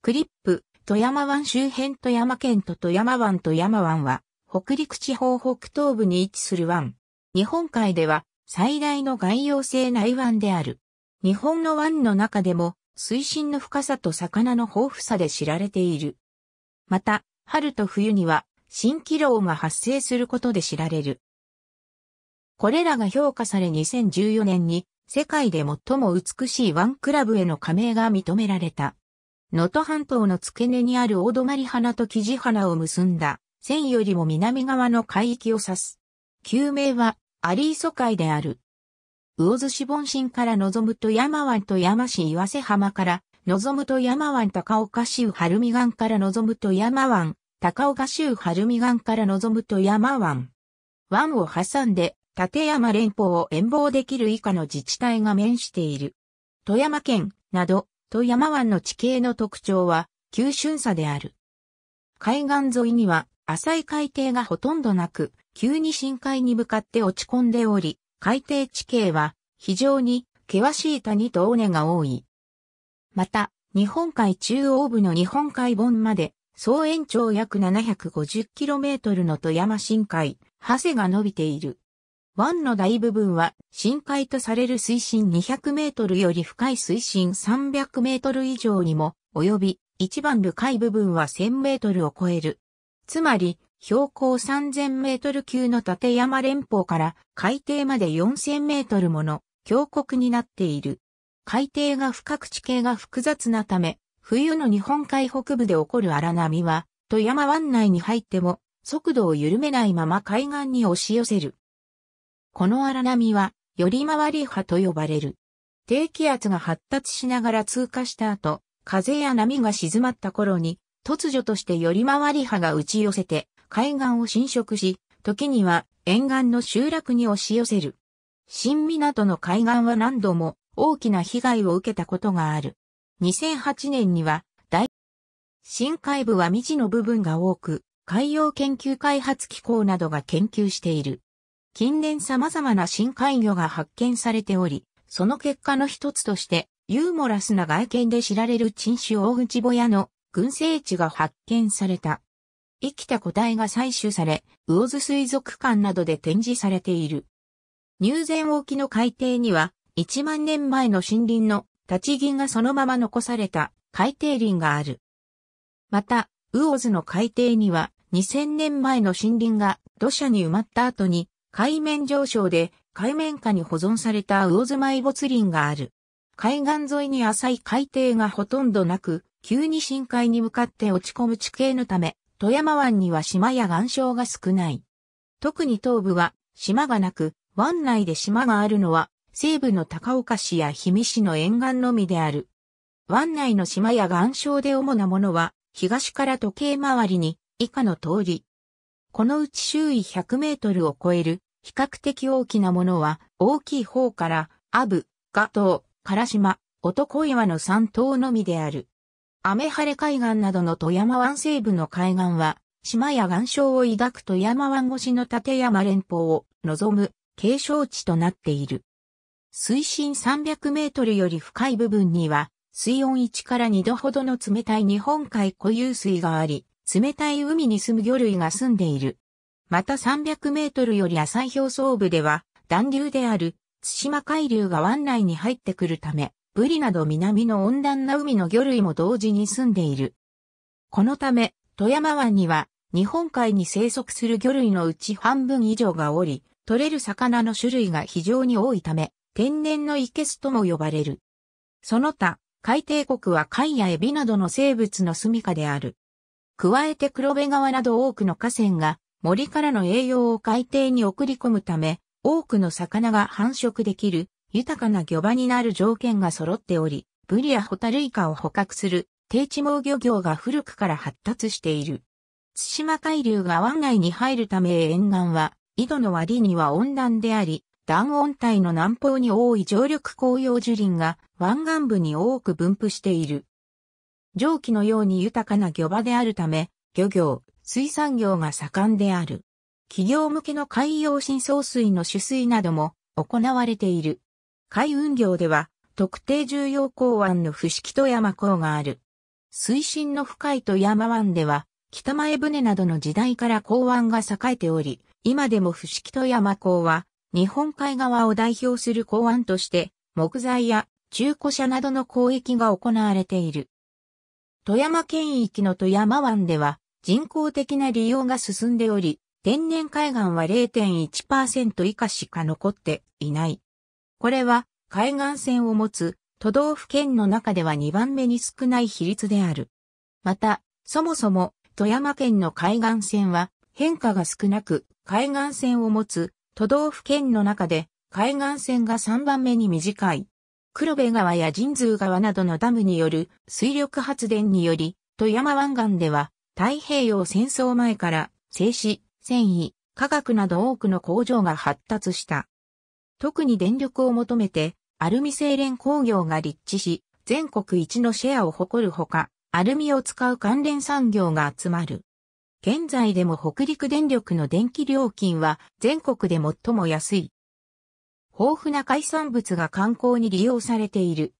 クリップ、富山湾周辺富山県と富山湾富山湾は、北陸地方北東部に位置する湾。日本海では最大の外洋性内湾である。日本の湾の中でも水深の深さと魚の豊富さで知られている。また、春と冬には蜃気楼が発生することで知られる。これらが評価され2014年に世界で最も美しい湾クラブへの加盟が認められた。能登半島の付け根にある大泊花と木地花を結んだ、線よりも南側の海域を指す。旧名は、アリーソ海である。魚津市本心から望むと山湾と山市岩瀬浜から、望むと山湾高岡市晴海岸から望むと山湾、高岡市晴海岸から望むと山湾。湾を挟んで、立山連峰を遠望できる以下の自治体が面している。富山県など富山湾の地形の特徴は、急峻さである。海岸沿いには、浅い海底がほとんどなく、急に深海に向かって落ち込んでおり、海底地形は、非常に、険しい谷と尾根が多い。また、日本海中央部の日本海本まで、総延長約 750km の富山深海、長谷が伸びている。湾の大部分は深海とされる水深200メートルより深い水深300メートル以上にも及び、一番深い部分は1000メートルを超える。つまり、標高3000メートル級の立山連峰から海底まで4000メートルもの峡谷になっている。海底が深く地形が複雑なため、冬の日本海北部で起こる荒波は、富山湾内に入っても速度を緩めないまま海岸に押し寄せる。この荒波は、寄り回り波と呼ばれる。低気圧が発達しながら通過した後、風や波が静まった頃に、突如として寄り回り波が打ち寄せて、海岸を侵食し、時には沿岸の集落に押し寄せる。新港の海岸は何度も大きな被害を受けたことがある。2008年には、大深海部は未知の部分が多く、海洋研究開発機構などが研究している。近年様々な深海魚が発見されており、その結果の一つとして、ユーモラスな外見で知られる珍種大口ボヤの群生地が発見された。生きた個体が採取され、魚津水族館などで展示されている。入善沖の海底には、1万年前の森林の立ち木がそのまま残された海底林がある。また、魚津の海底には、2000年前の森林が土砂に埋まった後に海面上昇で海面下に保存された魚住い没林がある。海岸沿いに浅い海底がほとんどなく、急に深海に向かって落ち込む地形のため、富山湾には島や岩礁が少ない。特に東部は島がなく、湾内で島があるのは、西部の高岡市や氷見市の沿岸のみである。湾内の島や岩礁で主なものは、東から時計回りに、以下の通り、このうち周囲100メートルを超える比較的大きなものは大きい方からアブ、ガトー、唐島、男岩の3島のみである。雨晴れ海岸などの富山湾西部の海岸は島や岩礁を抱く富山湾越しの立山連峰を望む景勝地となっている。水深300メートルより深い部分には水温1から2度ほどの冷たい日本海固有水があり、冷たい海に住む魚類が住んでいる。また300メートルより浅い表層部では、暖流である、津島海流が湾内に入ってくるため、ブリなど南の温暖な海の魚類も同時に住んでいる。このため、富山湾には、日本海に生息する魚類のうち半分以上がおり、獲れる魚の種類が非常に多いため、天然のイケスとも呼ばれる。その他、海底国は貝やエビなどの生物の住処である。加えて黒部川など多くの河川が森からの栄養を海底に送り込むため、多くの魚が繁殖できる豊かな漁場になる条件が揃っており、ブリやホタルイカを捕獲する低地毛漁業が古くから発達している。対馬海流が湾内に入るため沿岸は、井戸の割には温暖であり、暖温帯の南方に多い常緑紅葉樹林が湾岸部に多く分布している。蒸気のように豊かな漁場であるため、漁業、水産業が盛んである。企業向けの海洋深層水の取水なども行われている。海運業では特定重要港湾の伏木と山港がある。水深の深いと山湾では北前船などの時代から港湾が栄えており、今でも伏木と山港は日本海側を代表する港湾として木材や中古車などの交易が行われている。富山県域の富山湾では人工的な利用が進んでおり、天然海岸は0.1%以下しか残っていない。これは海岸線を持つ都道府県の中では2番目に少ない比率である。また、そもそも富山県の海岸線は変化が少なく海岸線を持つ都道府県の中で海岸線が3番目に短い。黒部川や神通川などのダムによる水力発電により、富山湾岸では太平洋戦争前から製紙、繊維、化学など多くの工場が発達した。特に電力を求めてアルミ精錬工業が立地し、全国一のシェアを誇るほか、アルミを使う関連産業が集まる。現在でも北陸電力の電気料金は全国で最も安い豊富な海産物が観光に利用されている。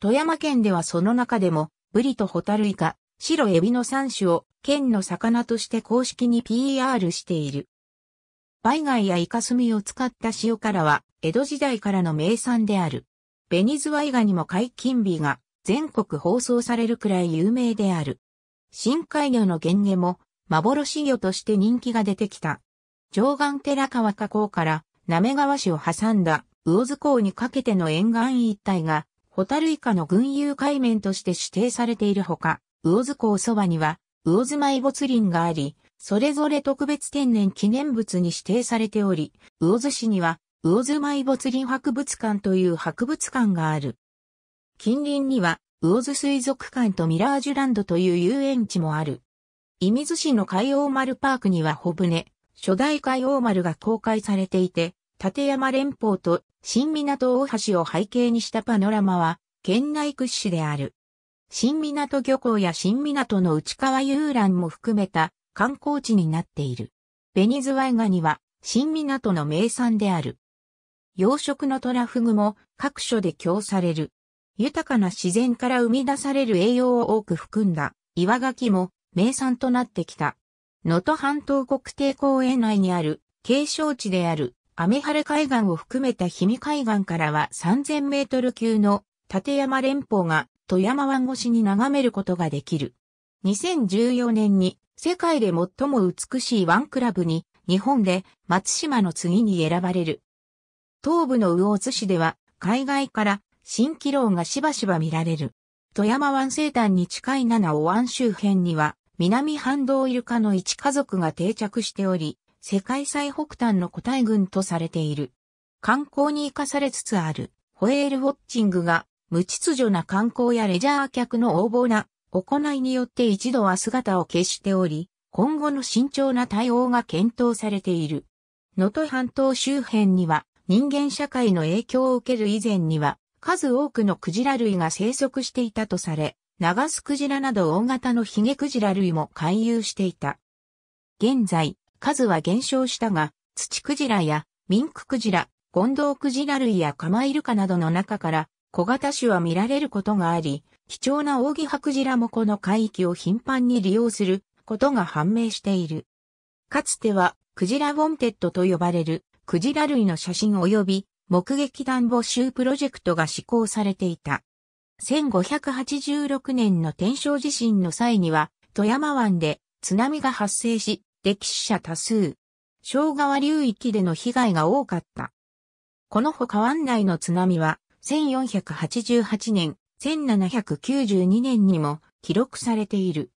富山県ではその中でも、ブリとホタルイカ、白エビの3種を県の魚として公式に PR している。バイガイやイカスミを使った塩辛は江戸時代からの名産である。ベニズワイガニも解禁日が全国放送されるくらい有名である。深海魚の原魚も幻魚として人気が出てきた。上岸寺川河口から滑川市を挟んだ魚津港にかけての沿岸一帯が、ホタルイカの群遊海面として指定されているほか、魚津港そばには、魚津埋没林があり、それぞれ特別天然記念物に指定されており、魚津市には、魚津埋没林博物館という博物館がある。近隣には、魚津水族館とミラージュランドという遊園地もある。射水市の海洋丸パークには小船。初代海王丸が公開されていて、立山連峰と新港大橋を背景にしたパノラマは、県内屈指である。新港漁港や新港の内川遊覧も含めた観光地になっている。ベニズワイガニは新港の名産である。養殖のトラフグも各所で供される。豊かな自然から生み出される栄養を多く含んだ岩牡蠣も名産となってきた。能登半島国定公園内にある景勝地であるアメハレ海岸を含めた氷見海岸からは3000メートル級の立山連峰が富山湾越しに眺めることができる。2014年に世界で最も美しいワンクラブに日本で松島の次に選ばれる。東部の魚津市では海外から蜃気楼がしばしば見られる。富山湾西端に近い七尾湾周辺には南半導イルカの一家族が定着しており、世界最北端の個体群とされている。観光に生かされつつある、ホエールウォッチングが、無秩序な観光やレジャー客の横暴な行いによって一度は姿を消しており、今後の慎重な対応が検討されている。能登半島周辺には人間社会の影響を受ける以前には数多くのクジラ類が生息していたとされ、長スクジラなど大型のヒゲクジラ類も回遊していた。現在、数は減少したが、土クジラやミンククジラ、ゴンドウクジラ類やカマイルカなどの中から小型種は見られることがあり、貴重な扇ハクジラもこの海域を頻繁に利用することが判明している。かつては、クジラウォンテッドと呼ばれるクジラ類の写真及び目撃談募集プロジェクトが施行されていた。1586年の天正地震の際には、富山湾で津波が発生し、歴史者多数。昭川流域での被害が多かった。この他湾内の津波は、1488年、1792年にも記録されている。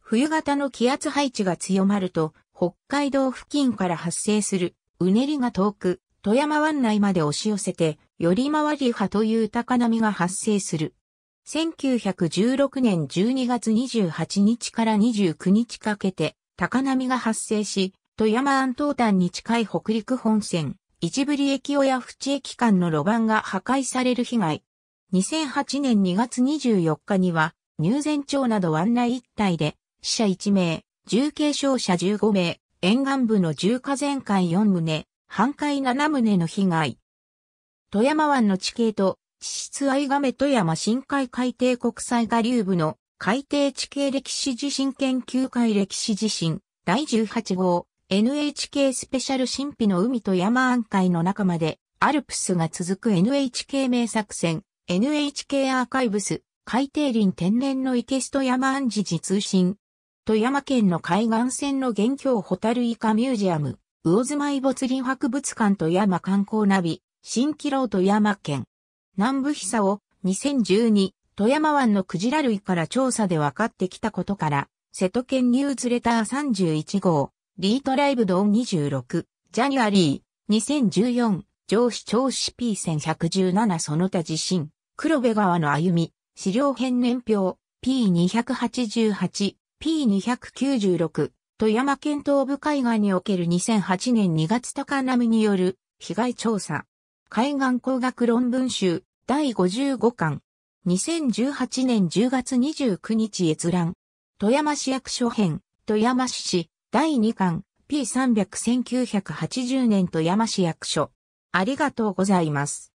冬型の気圧配置が強まると、北海道付近から発生するうねりが遠く、富山湾内まで押し寄せて、より回り波という高波が発生する。1916年12月28日から29日かけて高波が発生し、富山安東端に近い北陸本線、市り駅親淵駅間の路盤が破壊される被害。2008年2月24日には、入善町など湾内一帯で、死者1名、重軽傷者15名、沿岸部の重火全壊4棟、半壊7棟の被害。富山湾の地形と地質がめ富山深海海底国際下流部の海底地形歴史地震研究会歴史地震第18号 NHK スペシャル神秘の海と山暗海の中までアルプスが続く NHK 名作戦 NHK アーカイブス海底林天然の池スト山暗示時通信富山県の海岸線の元凶ホタルイカミュージアム魚住埋没林博物館と山観光ナビ新紀郎富山県。南部久を2012富山湾のクジラ類から調査で分かってきたことから、瀬戸県ニューズレター31号、リートライブド26、ジャニュアリー、2014、上司調子 P1117 その他地震、黒部川の歩み、資料編年表、P288、P296、富山県東部海岸における2008年2月高波による被害調査。海岸工学論文集第55巻。2018年10月29日閲覧。富山市役所編、富山市市、第2巻、P300-1980 年富山市役所。ありがとうございます。